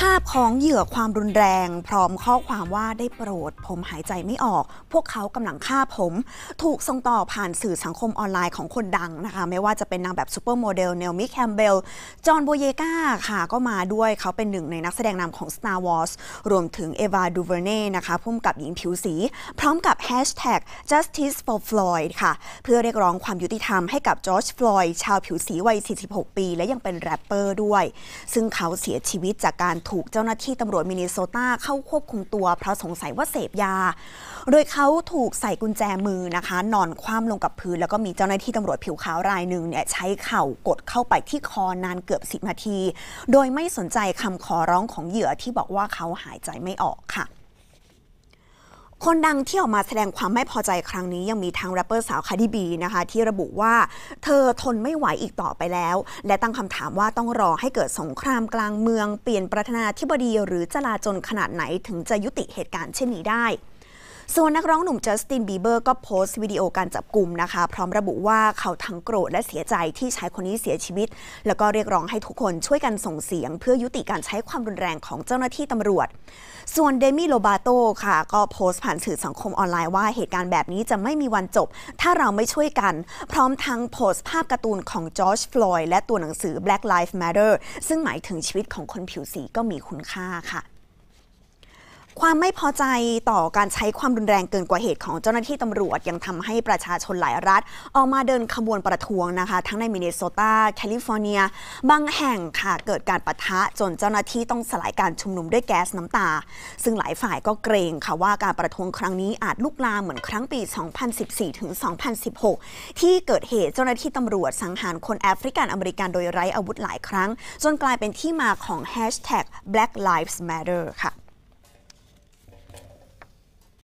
ภาพของเหยื่อความรุนแรง พร้อมข้อความว่าได้โปรด ผมหายใจไม่ออก พวกเขากำลังฆ่าผม ถูกส่งต่อผ่านสื่อสังคมออนไลน์ของคนดังนะคะ ไม่ว่าจะเป็นนางแบบซูเปอร์โมเดล เนลมิแคมเบล จอห์นโบเยกาค่ะก็มาด้วยเขาเป็นหนึ่งในนักแสดงนำของ Star Wars รวมถึงเอวาดูเวเน่นะคะ พุ่มกับหญิงผิวสี พร้อมกับ Hashtag Justice for Floyd ค่ะเพื่อเรียกร้องความยุติธรรมให้กับจอร์จฟลอยด์ชาวผิวสีวัย46ปี และยังเป็นแรปเปอร์ด้วยซึ่งเขาเสียชีวิตจากการถูกเจ้าหน้าที่ตำรวจมินิโซตาเข้าควบคุมตัว เพราะสงสัยว่าเสพยา โดยเขาถูกใส่กุญแจมือนะคะ นอนคว่ำลงกับพื้นแล้วก็มีเจ้าหน้าที่ตำรวจผิวขาวรายหนึ่งเนี่ยใช้เข่ากดเข้าไปที่คอนานเกือบ10นาที โดยไม่สนใจคำขอร้องของเหยื่อที่บอกว่าเขาหายใจไม่ออกค่ะคนดังที่ออกมาแสดงความไม่พอใจครั้งนี้ยังมีทางแรปเปอร์สาวคาดิบีนะคะที่ระบุว่า เธอทนไม่ไหวอีกต่อไปแล้ว และตั้งคำถามว่าต้องรอให้เกิดสงครามกลางเมืองเปลี่ยนประธานาธิบดีหรือจลาจลขนาดไหน ถึงจะยุติเหตุการณ์เช่นนี้ได้ส่วนนักร้องหนุ่มจัสตินบีเบอร์ก็โพสต์วิดีโอการจับกลุ่มนะคะ พร้อมระบุว่าเขาทั้งโกรธและเสียใจที่ชายคนนี้เสียชีวิต แล้วก็เรียกร้องให้ทุกคนช่วยกันส่งเสียง เพื่อยุติการใช้ความรุนแรงของเจ้าหน้าที่ตำรวจ ส่วนเดมี่โลบาโตค่ะก็โพสต์ผ่านสื่อสังคมออนไลน์ว่าเหตุการณ์แบบนี้จะไม่มีวันจบ ถ้าเราไม่ช่วยกัน พร้อมทั้งโพสต์ภาพการ์ตูนของจอร์จฟลอยด์และตัวหนังสือ Black Lives Matter ซึ่งหมายถึงชีวิตของคนผิวสีก็มีคุณค่าค่ะความไม่พอใจต่อการใช้ความรุนแรงเกินกว่าเหตุของเจ้าหน้าที่ตำรวจยังทำให้ประชาชนหลายรัฐออกมาเดินขบวนประท้วงนะคะ ทั้งในมินนิโซตาแคลิฟอร์เนีย บางแห่งค่ะเกิดการปะทะจนเจ้าหน้าที่ต้องสลายการชุมนุมด้วยแก๊สน้ำตา ซึ่งหลายฝ่ายก็เกรงค่ะ ว่าการประท้วงครั้งนี้อาจลุกลามเหมือนครั้งปี 2014 ถึง 2016 ที่เกิดเหตุเจ้าหน้าที่ตำรวจสังหารคนแอฟริกันอเมริกันโดยไร้อาวุธหลายครั้ง จนกลายเป็นที่มาของแฮชแท็ก Black Lives Matter ค่ะ